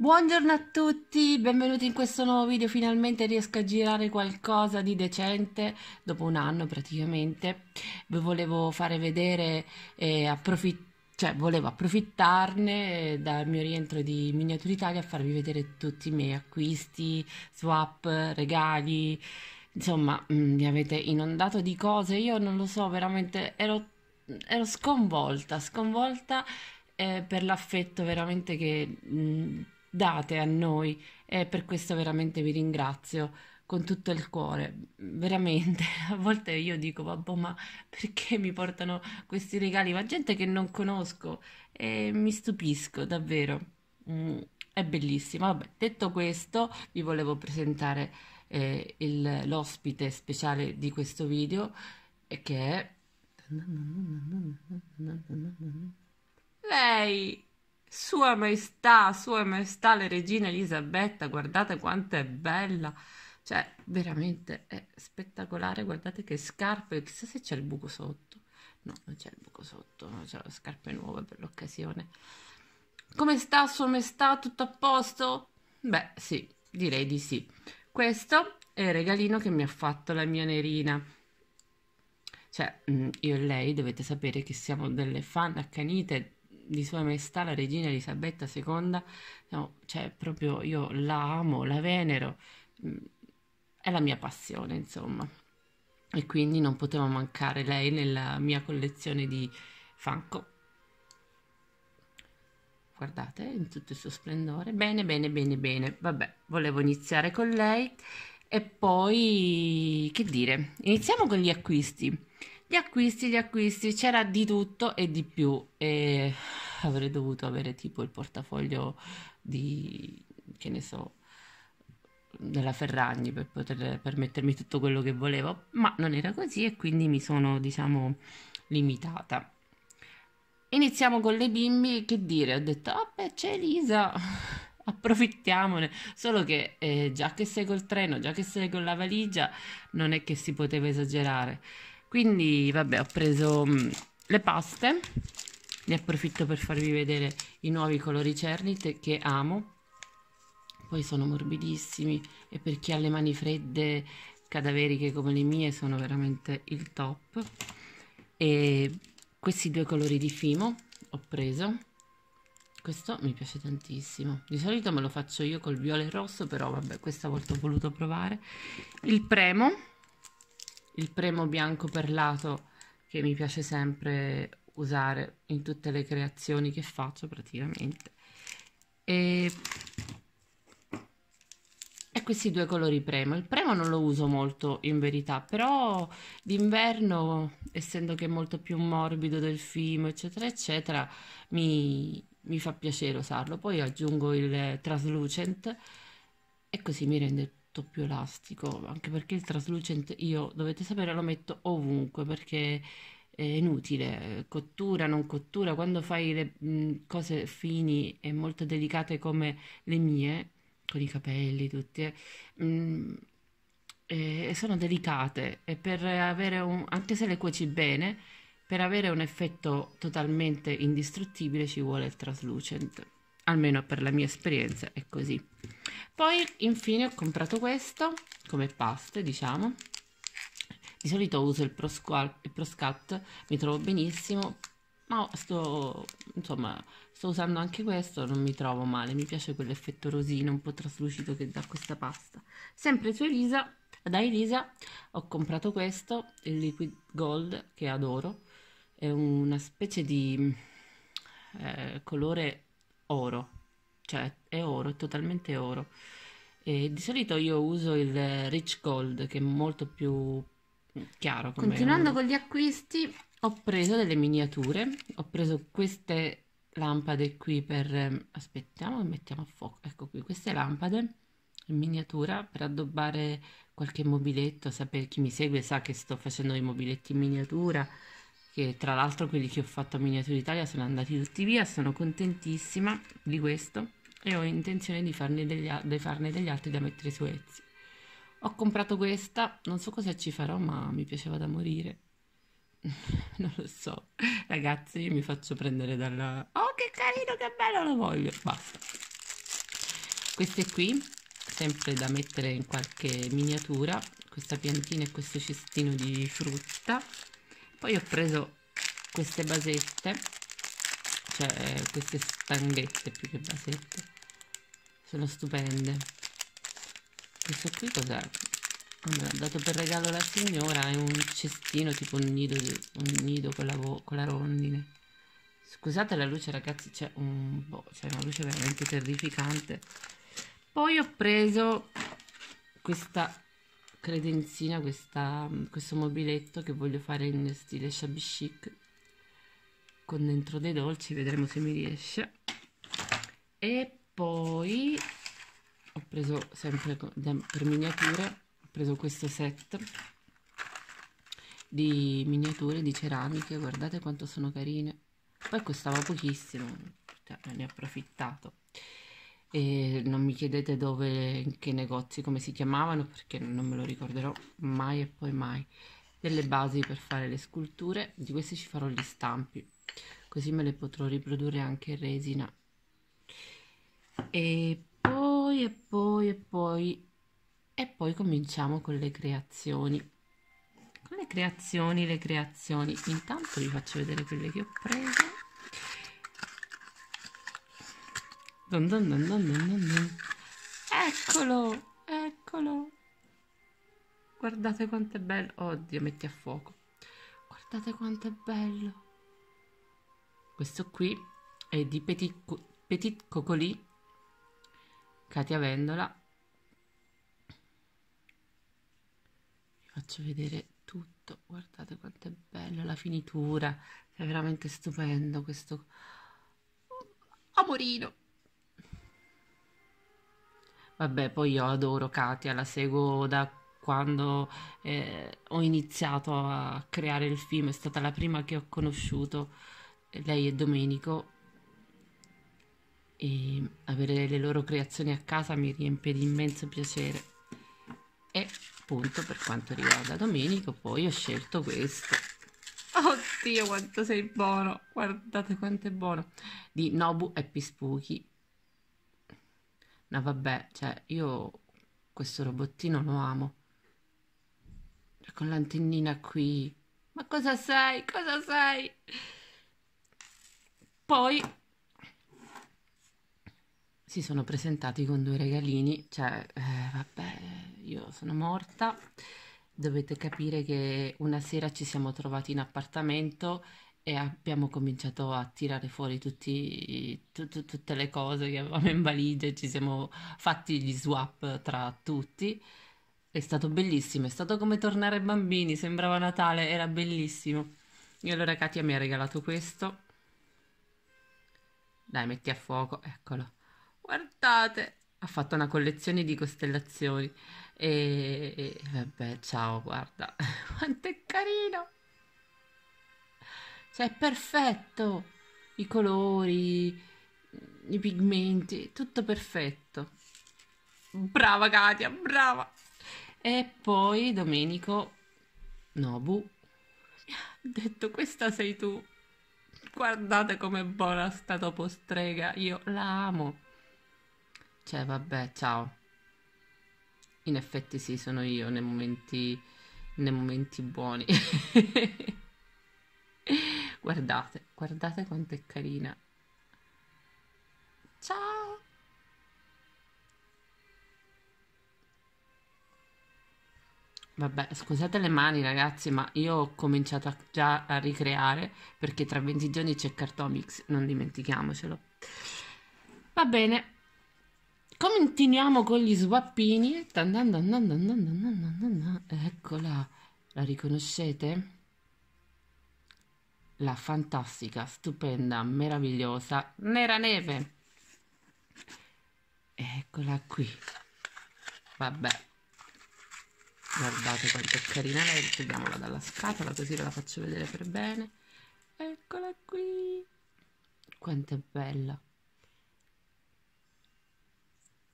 Buongiorno a tutti, benvenuti in questo nuovo video, finalmente riesco a girare qualcosa di decente dopo un anno praticamente, vi volevo fare vedere e eh, approfittare cioè volevo approfittarne eh, dal mio rientro di Miniatura Italia a farvi vedere tutti i miei acquisti, swap, regali, insomma mm, mi avete inondato di cose, io non lo so, veramente ero, ero sconvolta, sconvolta eh, per l'affetto veramente che... Mh, mm, date a noi e per questo veramente vi ringrazio con tutto il cuore, veramente. A volte io dico, vabbè, ma perché mi portano questi regali? Ma gente che non conosco e mi stupisco davvero. Mm, è bellissimo. Vabbè, detto questo, vi volevo presentare eh, il, l'ospite speciale di questo video che è lei. Sua Maestà, Sua Maestà, la regina Elisabetta, guardate quanto è bella. Cioè, veramente è spettacolare, guardate che scarpe, chissà se c'è il buco sotto. No, non c'è il buco sotto, c'è le scarpe nuove per l'occasione. Come sta Sua Maestà? Tutto a posto? Beh, sì, direi di sì. Questo è il regalino che mi ha fatto la mia nerina. Cioè, mm, io e lei dovete sapere che siamo delle fan accanite di Sua Maestà la Regina Elisabetta II, no, cioè proprio io la amo, la venero, mm, è la mia passione, insomma. E quindi non poteva mancare lei nella mia collezione di Funko. Guardate, in tutto il suo splendore. Bene, bene, bene, bene. Vabbè, volevo iniziare con lei. E poi, che dire, iniziamo con gli acquisti. Gli acquisti, gli acquisti, c'era di tutto e di più e avrei dovuto avere tipo il portafoglio di, che ne so, della Ferragni per poter permettermi tutto quello che volevo, ma non era così e quindi mi sono, diciamo, limitata. Iniziamo con le bimbi, che dire? Ho detto, oh beh, c'è Elisa, approfittiamone, solo che eh, già che sei col treno, già che sei con la valigia, non è che si poteva esagerare quindi vabbè ho preso mm, le paste ne approfitto per farvi vedere i nuovi colori cernit che amo poi sono morbidissimi e per chi ha le mani fredde cadaveriche come le mie sono veramente il top e questi due colori di fimo ho preso questo mi piace tantissimo di solito me lo faccio io col viola e rosso però vabbè questa volta ho voluto provare il premo il premo bianco perlato che mi piace sempre usare in tutte le creazioni che faccio praticamente e, e questi due colori premo il premo non lo uso molto in verità però d'inverno essendo che è molto più morbido del fimo eccetera eccetera mi, mi fa piacere usarlo poi aggiungo il translucent e così mi rende molto più elastico anche perché il traslucent io dovete sapere lo metto ovunque perché è inutile cottura non cottura quando fai le mh, mm, cose fini e molto delicate come le mie con i capelli tutti eh, mh, mm, eh, sono delicate e per avere un anche se le cuoci bene per avere un effetto totalmente indistruttibile ci vuole il traslucent almeno per la mia esperienza è così. Poi infine ho comprato questo come paste, diciamo. Di solito uso il Proscat, mi trovo benissimo, ma sto, insomma, sto usando anche questo, non mi trovo male, mi piace quell'effetto rosino un po' traslucido che dà questa pasta. Sempre su Elisa, da Elisa ho comprato questo, il Liquid Gold, che adoro, è una specie di eh, colore oro, cioè è oro, è totalmente oro. E di solito io uso il Rich Gold che è molto più chiaro. Continuando con gli acquisti, ho preso delle miniature, ho preso queste lampade qui per... Ehm, aspettiamo mettiamo a fuoco, ecco qui, queste lampade in miniatura per addobbare qualche mobiletto, sapere chi mi segue sa che sto facendo i mobiletti in miniatura che tra l'altro quelli che ho fatto a Miniatura Italia sono andati tutti via, sono contentissima di questo e ho intenzione di farne degli, di farne degli altri da mettere su Etsy. Ho comprato questa, non so cosa ci farò, ma mi piaceva da morire. non lo so. Ragazzi, mi faccio prendere dalla... Oh, che carino, che bello, lo voglio. Basta. Queste qui, sempre da mettere in qualche miniatura. Questa piantina e questo cestino di frutta poi ho preso queste basette cioè queste stanghette più che basette sono stupende questo qui cos'è? Allora, dato per regalo alla signora è un cestino tipo un nido, un nido con, la con la rondine scusate la luce ragazzi c'è un boh, c'è una luce veramente terrificante poi ho preso questa credenzina questa, questo mobiletto che voglio fare in stile shabby chic con dentro dei dolci vedremo se mi riesce e poi ho preso sempre per miniature ho preso questo set di miniature di ceramiche guardate quanto sono carine poi costava pochissimo cioè, ne ho approfittato e non mi chiedete dove, in che negozi, come si chiamavano perché non me lo ricorderò mai e poi mai. Delle basi per fare le sculture, di queste ci farò gli stampi, così me le potrò riprodurre anche in resina. E poi, e poi, e poi, e poi cominciamo con le creazioni. Con le creazioni, le creazioni, intanto vi faccio vedere quelle che ho preso. Dun dun dun eccolo, eccolo. Guardate quanto è bello. Oddio, metti a fuoco. Guardate quanto è bello. Questo qui è di Petit, Co Petit Cocolì, Katia Vendola. Vi faccio vedere tutto. Guardate quanto è bello la finitura. È veramente stupendo questo amorino. Vabbè, poi io adoro Katia, la seguo da quando eh, ho iniziato a creare il film, è stata la prima che ho conosciuto, lei e Domenico, e avere le loro creazioni a casa mi riempie di immenso piacere. E appunto per quanto riguarda Domenico, poi ho scelto questo. Oddio, quanto sei buono! Guardate quanto è buono! Di Nobu Happy Spooky No, vabbè, cioè, io questo robottino lo amo. Cioè, con l'antennina qui. Ma cosa sei? Cosa sei? Poi si sono presentati con due regalini, cioè, eh, vabbè, io sono morta. Dovete capire che una sera ci siamo trovati in appartamento e abbiamo cominciato a tirare fuori tutti, tut, tutte le cose che avevamo in valigia e ci siamo fatti gli swap tra tutti. È stato bellissimo, è stato come tornare bambini, sembrava Natale, era bellissimo. E allora Katia mi ha regalato questo. Dai, metti a fuoco, eccolo. Guardate, ha fatto una collezione di costellazioni. E, e vabbè, ciao, guarda, quanto è carino! Cioè, è perfetto. I colori, i pigmenti, tutto perfetto. Brava Katia, brava. E poi Domenico Nobu ha detto questa sei tu. Guardate com'è buona sta dopo strega, io la amo. Cioè, vabbè, ciao. In effetti sì, sono io nei momenti, nei momenti buoni. Guardate, guardate quanto è carina. Ciao! Vabbè, scusate le mani ragazzi, ma io ho cominciato a, già a ricreare perché tra 20 giorni c'è Cartomix, non dimentichiamocelo. Va bene, continuiamo con gli swappini. Eccola, la riconoscete? Sì la fantastica, stupenda, meravigliosa Nera Neve. Eccola qui. Vabbè. Guardate quanto è carina lei, togliamola dalla scatola così ve la faccio vedere per bene. Eccola qui. Quanto è bella.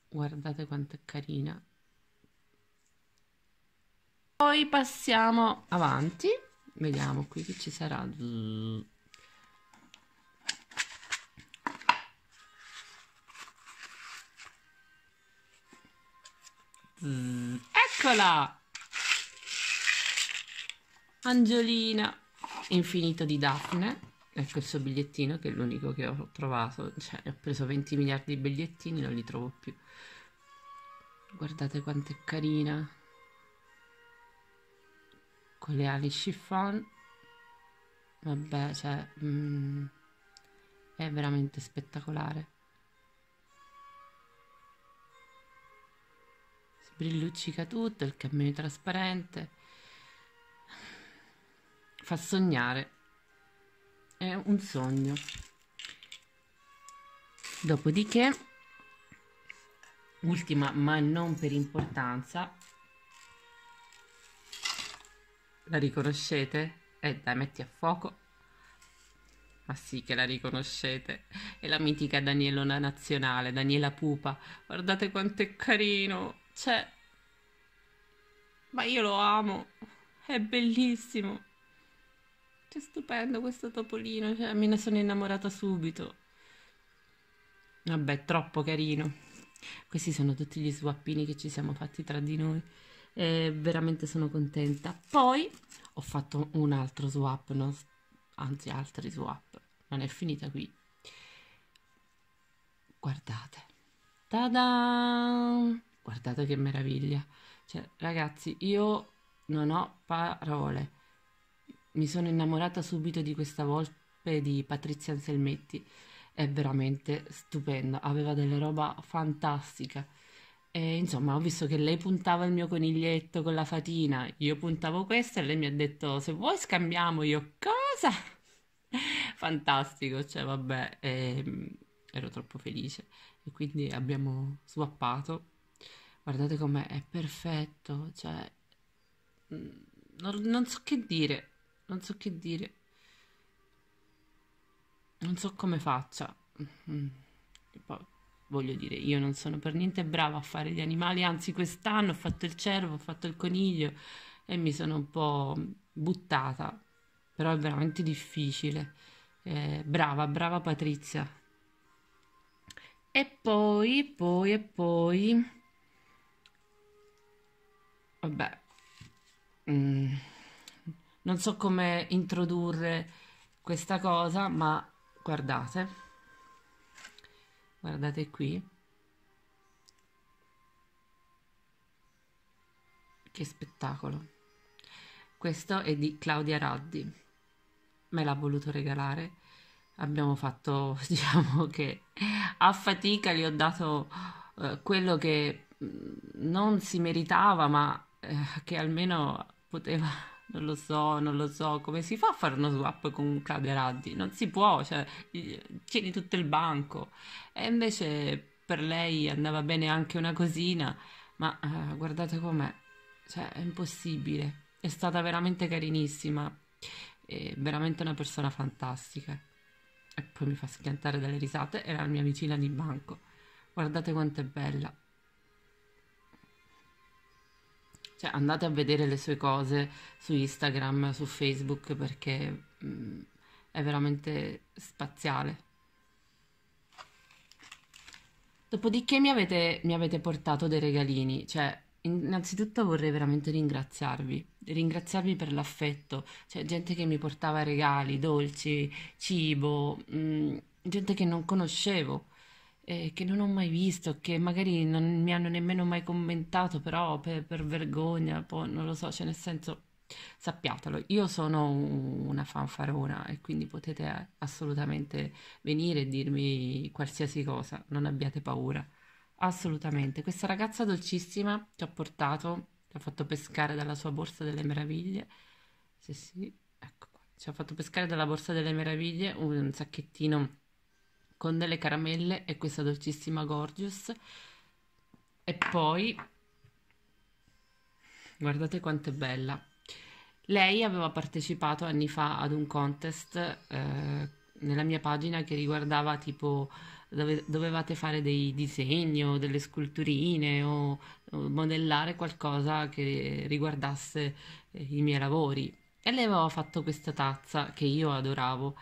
Guardate quanto è carina. Poi passiamo avanti Vediamo qui che ci sarà. Eccola! Angiolina, infinito di Daphne. Ecco il suo bigliettino che è l'unico che ho trovato. Cioè, ho preso 20 miliardi di bigliettini, non li trovo più. Guardate quanto è carina con le ali chiffon vabbè cioè mm, è veramente spettacolare sbrilluccica tutto il cammino trasparente fa sognare è un sogno dopodiché ultima ma non per importanza la riconoscete? Eh dai, metti a fuoco. Ma sì che la riconoscete. È la mitica Danielona nazionale, Daniela Pupa. Guardate quanto è carino. Cioè... Ma io lo amo. È bellissimo. C'è stupendo questo topolino. Cioè, me ne sono innamorata subito. Vabbè, troppo carino. Questi sono tutti gli swappini che ci siamo fatti tra di noi e veramente sono contenta. Poi ho fatto un altro swap, no? anzi altri swap, non è finita qui. Guardate, tada! Guardate che meraviglia. Cioè, ragazzi, io non ho parole. Mi sono innamorata subito di questa volpe di Patrizia Anselmetti. È veramente stupenda. Aveva delle roba fantastica. E, insomma, ho visto che lei puntava il mio coniglietto con la fatina, io puntavo questo e lei mi ha detto se vuoi scambiamo, io cosa? Fantastico, cioè vabbè, ehm, ero troppo felice e quindi abbiamo swappato. Guardate com'è, è perfetto, cioè mm, non, non so che dire, non so che dire. Non so come faccia. Mm-hmm. E poi voglio dire, io non sono per niente brava a fare gli animali, anzi quest'anno ho fatto il cervo, ho fatto il coniglio e mi sono un po' buttata, però è veramente difficile. Eh, brava, brava Patrizia. E poi, poi e poi... Vabbè, mm. non so come introdurre questa cosa, ma guardate guardate qui che spettacolo questo è di Claudia Raddi me l'ha voluto regalare abbiamo fatto diciamo che a fatica gli ho dato eh, quello che mm, non si meritava ma eh, che almeno poteva non lo so, non lo so, come si fa a fare uno swap con Caderaddi? Non si può, cioè, tieni tutto il banco. E invece per lei andava bene anche una cosina, ma eh, guardate com'è, cioè, è impossibile. È stata veramente carinissima, è veramente una persona fantastica. E poi mi fa schiantare dalle risate, era la mia vicina di banco. Guardate quanto è bella. Cioè, andate a vedere le sue cose su Instagram, su Facebook, perché mh, mm, è veramente spaziale. Dopodiché mi avete, mi avete portato dei regalini, cioè innanzitutto vorrei veramente ringraziarvi, ringraziarvi per l'affetto, cioè gente che mi portava regali, dolci, cibo, mh, mm, gente che non conoscevo, eh, che non ho mai visto, che magari non mi hanno nemmeno mai commentato, però per, per vergogna, poi boh, non lo so, cioè nel senso sappiatelo, io sono una fanfarona e quindi potete assolutamente venire e dirmi qualsiasi cosa, non abbiate paura, assolutamente. Questa ragazza dolcissima ci ha portato, ci ha fatto pescare dalla sua borsa delle meraviglie, sì sì, ecco qua, ci ha fatto pescare dalla borsa delle meraviglie un sacchettino con delle caramelle e questa dolcissima Gorgeous e poi guardate quanto è bella lei aveva partecipato anni fa ad un contest eh, nella mia pagina che riguardava tipo dove, dovevate fare dei disegni o delle sculturine o, o modellare qualcosa che riguardasse eh, i miei lavori e lei aveva fatto questa tazza che io adoravo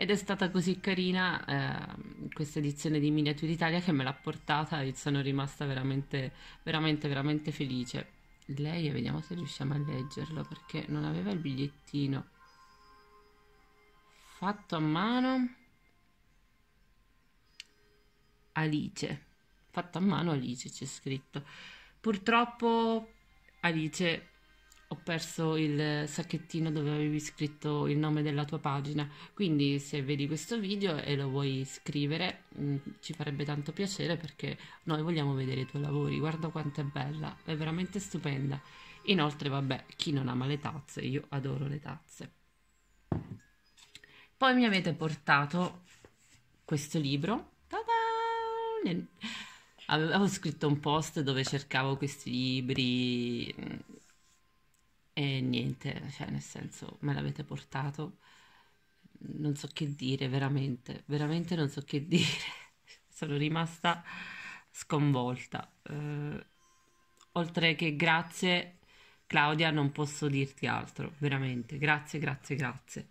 ed è stata così carina eh, questa edizione di Miniature Italia che me l'ha portata e sono rimasta veramente, veramente, veramente felice. Lei, vediamo se riusciamo a leggerlo perché non aveva il bigliettino fatto a mano. Alice, fatto a mano Alice c'è scritto. Purtroppo Alice ho perso il sacchettino dove avevi scritto il nome della tua pagina quindi se vedi questo video e lo vuoi scrivere mh, mm, ci farebbe tanto piacere perché noi vogliamo vedere i tuoi lavori guarda quanto è bella è veramente stupenda inoltre vabbè chi non ama le tazze io adoro le tazze poi mi avete portato questo libro Ta-da! Avevo scritto un post dove cercavo questi libri mm, e niente, cioè nel senso me l'avete portato, non so che dire veramente, veramente non so che dire, sono rimasta sconvolta. Eh, oltre che grazie Claudia non posso dirti altro, veramente, grazie, grazie, grazie.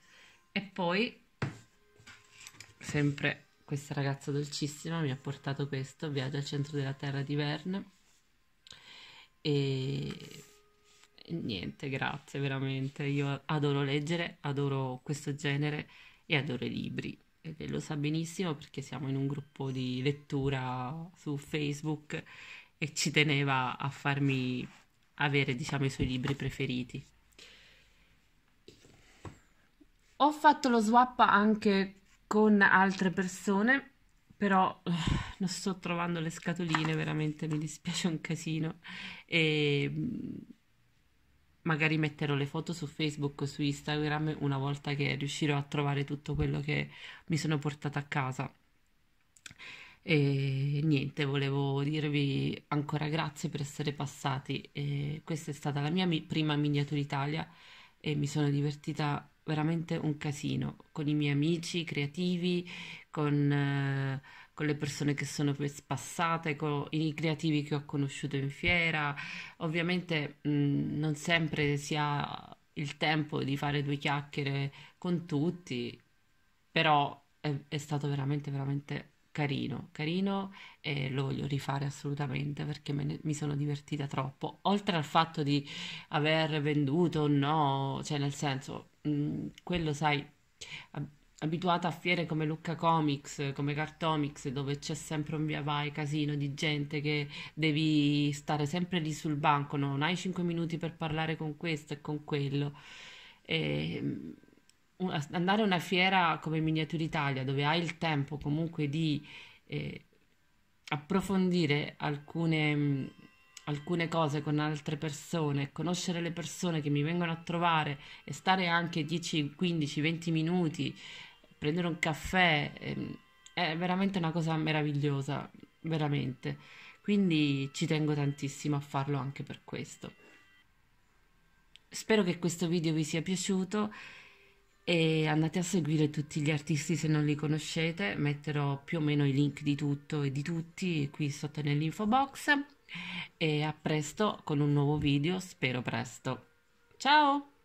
E poi, sempre questa ragazza dolcissima mi ha portato questo, Viaggio al centro della terra di Verne. E niente, grazie veramente. Io adoro leggere, adoro questo genere e adoro i libri. E lo sa benissimo perché siamo in un gruppo di lettura su Facebook e ci teneva a farmi avere, diciamo, i suoi libri preferiti. Ho fatto lo swap anche con altre persone, però eh, non sto trovando le scatoline, veramente mi dispiace un casino. E magari metterò le foto su Facebook o su Instagram una volta che riuscirò a trovare tutto quello che mi sono portata a casa. E niente, volevo dirvi ancora grazie per essere passati. E questa è stata la mia mi- prima Miniatura Italia e mi sono divertita veramente un casino con i miei amici creativi, con eh, con le persone che sono passate, con i creativi che ho conosciuto in fiera. Ovviamente mh, non sempre si ha il tempo di fare due chiacchiere con tutti, però è, è stato veramente, veramente carino, carino e lo voglio rifare assolutamente perché ne, mi sono divertita troppo. Oltre al fatto di aver venduto o no, cioè nel senso, mh, quello sai, abituata a fiere come Lucca Comics, come Cartomics, dove c'è sempre un via vai casino di gente che devi stare sempre lì sul banco, non hai 5 minuti per parlare con questo e con quello. E, ehm, andare a una fiera come Miniatura Italia, dove hai il tempo comunque di eh, approfondire alcune, mm, alcune cose con altre persone, conoscere le persone che mi vengono a trovare e stare anche 10, 15, 20 minuti prendere un caffè ehm, è veramente una cosa meravigliosa, veramente. Quindi ci tengo tantissimo a farlo anche per questo. Spero che questo video vi sia piaciuto e andate a seguire tutti gli artisti se non li conoscete, metterò più o meno i link di tutto e di tutti qui sotto nell'info box e a presto con un nuovo video, spero presto. Ciao!